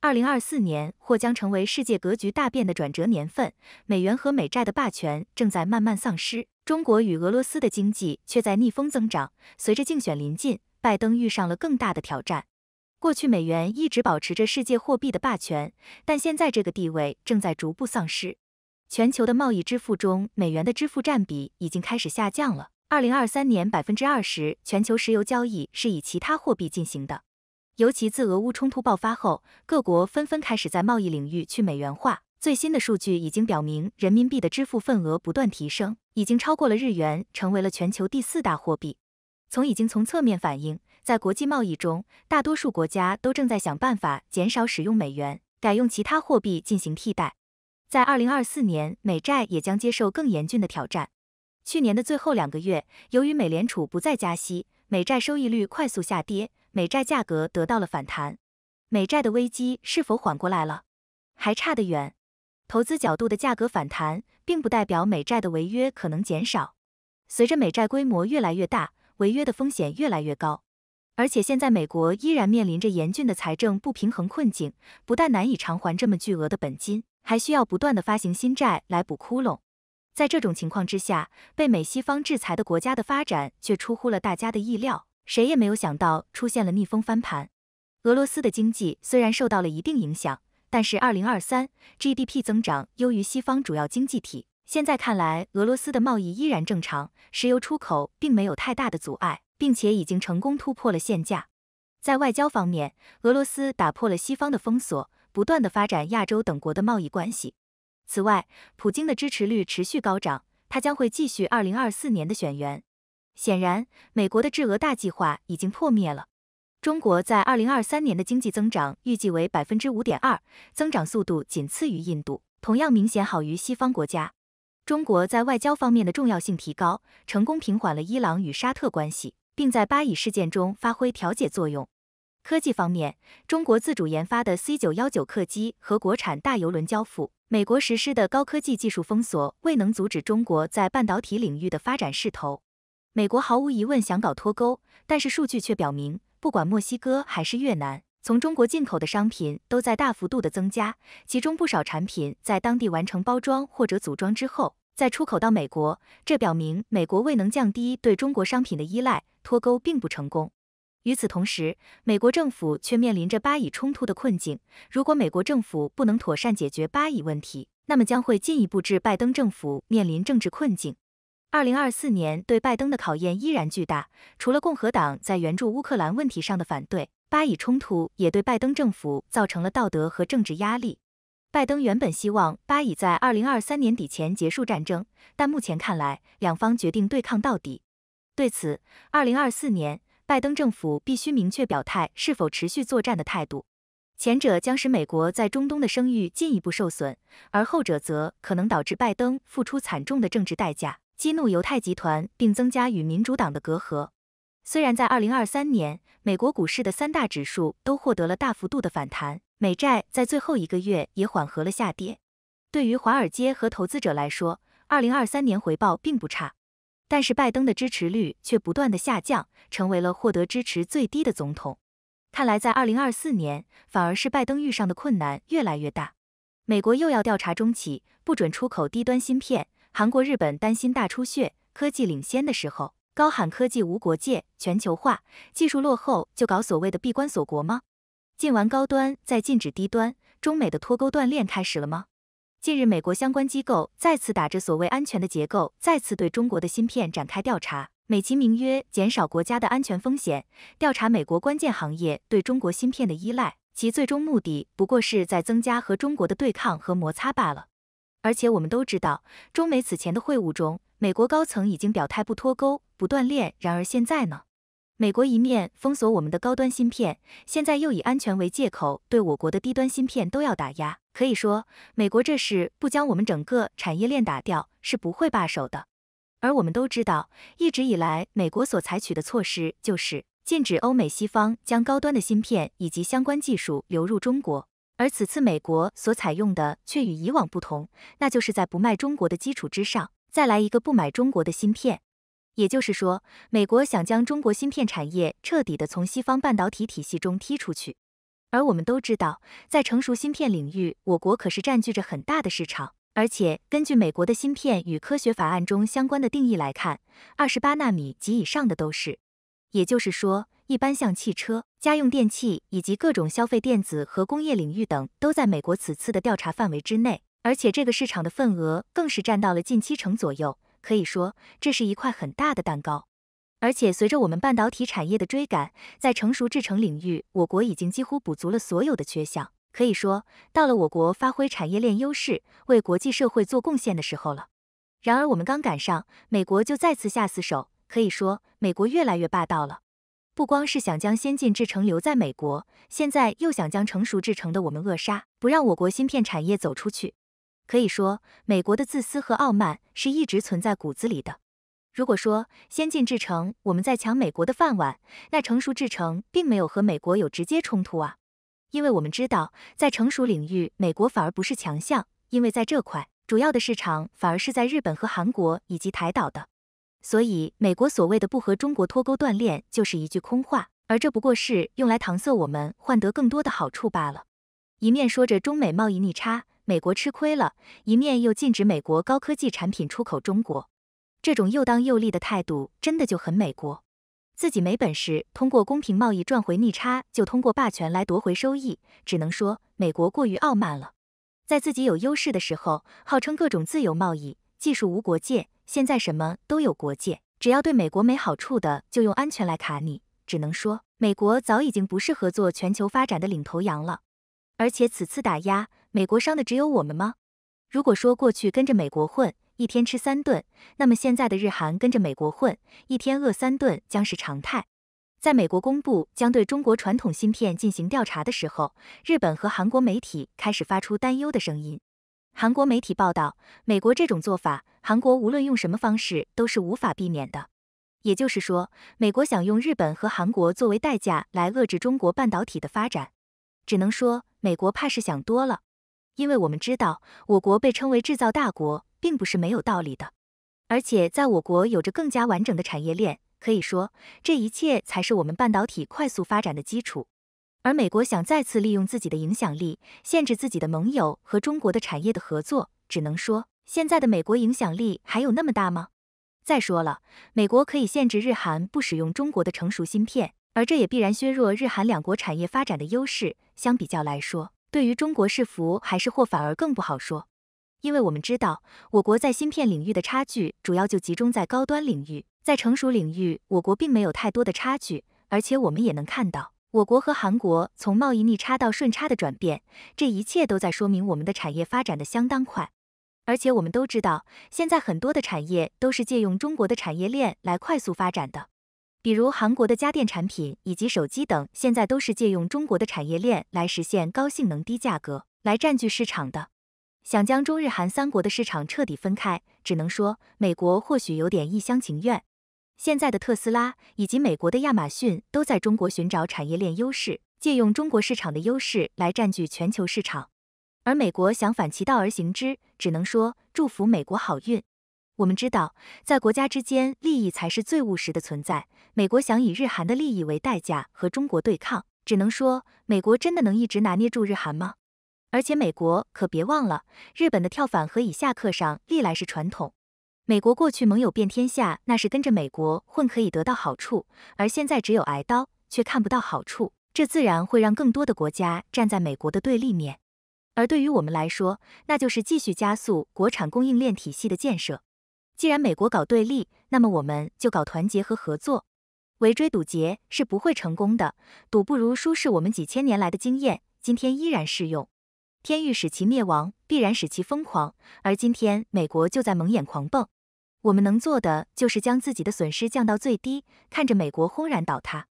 二零二四年或将成为世界格局大变的转折年份，美元和美债的霸权正在慢慢丧失，中国与俄罗斯的经济却在逆风增长。随着竞选临近，拜登遇上了更大的挑战。过去美元一直保持着世界货币的霸权，但现在这个地位正在逐步丧失。全球的贸易支付中，美元的支付占比已经开始下降了。二零二三年百分之二十全球石油交易是以其他货币进行的。尤其自俄乌冲突爆发后，各国纷纷开始在贸易领域去美元化。最新的数据已经表明，人民币的支付份额不断提升，已经超过了日元，成为了全球第四大货币。从已经从侧面反映，在国际贸易中，大多数国家都正在想办法减少使用美元，改用其他货币进行替代。在二零二四年，美债也将接受更严峻的挑战。去年的最后两个月，由于美联储不再加息，美债收益率快速下跌。美债价格得到了反弹，美债的危机是否缓过来了？还差得远。投资角度的价格反弹，并不代表美债的违约可能减少。随着美债规模越来越大，违约的风险越来越高。而且现在美国依然面临着严峻的财政不平衡困境，不但难以偿还这么巨额的本金，还需要不断的发行新债来补窟窿。在这种情况之下，被美西方制裁的国家的发展却出乎了大家的意料。谁也没有想到出现了逆风翻盘。俄罗斯的经济虽然受到了一定影响，但是二零二三 GDP 增长优于西方主要经济体。现在看来，俄罗斯的贸易依然正常，石油出口并没有太大的阻碍，并且已经成功突破了限价。在外交方面，俄罗斯打破了西方的封锁，不断的发展亚洲等国的贸易关系。此外，普京的支持率持续高涨，他将会继续二零二四年的选员。显然，美国的制俄大计划已经破灭了。中国在二零二三年的经济增长预计为百分之五点二，增长速度仅次于印度，同样明显好于西方国家。中国在外交方面的重要性提高，成功平缓了伊朗与沙特关系，并在巴以事件中发挥调解作用。科技方面，中国自主研发的 C 九幺九客机和国产大游轮交付。美国实施的高科技技术封锁未能阻止中国在半导体领域的发展势头。美国毫无疑问想搞脱钩，但是数据却表明，不管墨西哥还是越南，从中国进口的商品都在大幅度的增加，其中不少产品在当地完成包装或者组装之后再出口到美国，这表明美国未能降低对中国商品的依赖，脱钩并不成功。与此同时，美国政府却面临着巴以冲突的困境，如果美国政府不能妥善解决巴以问题，那么将会进一步致拜登政府面临政治困境。二零二四年对拜登的考验依然巨大。除了共和党在援助乌克兰问题上的反对，巴以冲突也对拜登政府造成了道德和政治压力。拜登原本希望巴以在二零二三年底前结束战争，但目前看来，两方决定对抗到底。对此，二零二四年拜登政府必须明确表态是否持续作战的态度。前者将使美国在中东的声誉进一步受损，而后者则可能导致拜登付出惨重的政治代价。激怒犹太集团，并增加与民主党的隔阂。虽然在二零二三年，美国股市的三大指数都获得了大幅度的反弹，美债在最后一个月也缓和了下跌。对于华尔街和投资者来说，二零二三年回报并不差，但是拜登的支持率却不断的下降，成为了获得支持最低的总统。看来在二零二四年，反而是拜登遇上的困难越来越大。美国又要调查中企，不准出口低端芯片。韩国、日本担心大出血，科技领先的时候高喊科技无国界、全球化，技术落后就搞所谓的闭关锁国吗？禁完高端再禁止低端，中美的脱钩断链开始了吗？近日，美国相关机构再次打着所谓安全的结构，再次对中国的芯片展开调查，美其名曰减少国家的安全风险，调查美国关键行业对中国芯片的依赖，其最终目的不过是在增加和中国的对抗和摩擦罢了。而且我们都知道，中美此前的会晤中，美国高层已经表态不脱钩、不断链。然而现在呢？美国一面封锁我们的高端芯片，现在又以安全为借口，对我国的低端芯片都要打压。可以说，美国这是不将我们整个产业链打掉是不会罢手的。而我们都知道，一直以来，美国所采取的措施就是禁止欧美西方将高端的芯片以及相关技术流入中国。而此次美国所采用的却与以往不同，那就是在不卖中国的基础之上，再来一个不买中国的芯片。也就是说，美国想将中国芯片产业彻底的从西方半导体体系中踢出去。而我们都知道，在成熟芯片领域，我国可是占据着很大的市场。而且根据美国的芯片与科学法案中相关的定义来看，二十八纳米及以上的都是。也就是说，一般像汽车。家用电器以及各种消费电子和工业领域等都在美国此次的调查范围之内，而且这个市场的份额更是占到了近七成左右，可以说这是一块很大的蛋糕。而且随着我们半导体产业的追赶，在成熟制程领域，我国已经几乎补足了所有的缺项，可以说到了我国发挥产业链优势，为国际社会做贡献的时候了。然而我们刚赶上，美国就再次下死手，可以说美国越来越霸道了。不光是想将先进制程留在美国，现在又想将成熟制程的我们扼杀，不让我国芯片产业走出去。可以说，美国的自私和傲慢是一直存在骨子里的。如果说先进制程我们在抢美国的饭碗，那成熟制程并没有和美国有直接冲突啊，因为我们知道，在成熟领域，美国反而不是强项，因为在这块主要的市场反而是在日本和韩国以及台岛的。所以，美国所谓的不和中国脱钩断链就是一句空话，而这不过是用来搪塞我们，换得更多的好处罢了。一面说着中美贸易逆差，美国吃亏了，一面又禁止美国高科技产品出口中国，这种又当又立的态度真的就很美国。自己没本事通过公平贸易赚回逆差，就通过霸权来夺回收益，只能说美国过于傲慢了。在自己有优势的时候，号称各种自由贸易，技术无国界。现在什么都有国界，只要对美国没好处的，就用安全来卡你。只能说，美国早已经不适合做全球发展的领头羊了。而且此次打压，美国伤的只有我们吗？如果说过去跟着美国混，一天吃三顿，那么现在的日韩跟着美国混，一天饿三顿将是常态。在美国公布将对中国传统芯片进行调查的时候，日本和韩国媒体开始发出担忧的声音。韩国媒体报道，美国这种做法，韩国无论用什么方式都是无法避免的。也就是说，美国想用日本和韩国作为代价来遏制中国半导体的发展，只能说美国怕是想多了。因为我们知道，我国被称为制造大国，并不是没有道理的，而且在我国有着更加完整的产业链，可以说这一切才是我们半导体快速发展的基础。而美国想再次利用自己的影响力，限制自己的盟友和中国的产业的合作，只能说现在的美国影响力还有那么大吗？再说了，美国可以限制日韩不使用中国的成熟芯片，而这也必然削弱日韩两国产业发展的优势。相比较来说，对于中国是福还是祸，反而更不好说。因为我们知道，我国在芯片领域的差距主要就集中在高端领域，在成熟领域，我国并没有太多的差距。而且我们也能看到。我国和韩国从贸易逆差到顺差的转变，这一切都在说明我们的产业发展的相当快。而且我们都知道，现在很多的产业都是借用中国的产业链来快速发展的，比如韩国的家电产品以及手机等，现在都是借用中国的产业链来实现高性能、低价格，来占据市场的。想将中日韩三国的市场彻底分开，只能说美国或许有点一厢情愿。现在的特斯拉以及美国的亚马逊都在中国寻找产业链优势，借用中国市场的优势来占据全球市场。而美国想反其道而行之，只能说祝福美国好运。我们知道，在国家之间，利益才是最务实的存在。美国想以日韩的利益为代价和中国对抗，只能说美国真的能一直拿捏住日韩吗？而且美国可别忘了，日本的跳反和以下课上历来是传统。美国过去盟友遍天下，那是跟着美国混可以得到好处，而现在只有挨刀，却看不到好处，这自然会让更多的国家站在美国的对立面。而对于我们来说，那就是继续加速国产供应链体系的建设。既然美国搞对立，那么我们就搞团结和合作。围追堵截是不会成功的，堵不如舒是我们几千年来的经验，今天依然适用。天欲使其灭亡，必然使其疯狂，而今天美国就在蒙眼狂奔。我们能做的就是将自己的损失降到最低，看着美国轰然倒塌。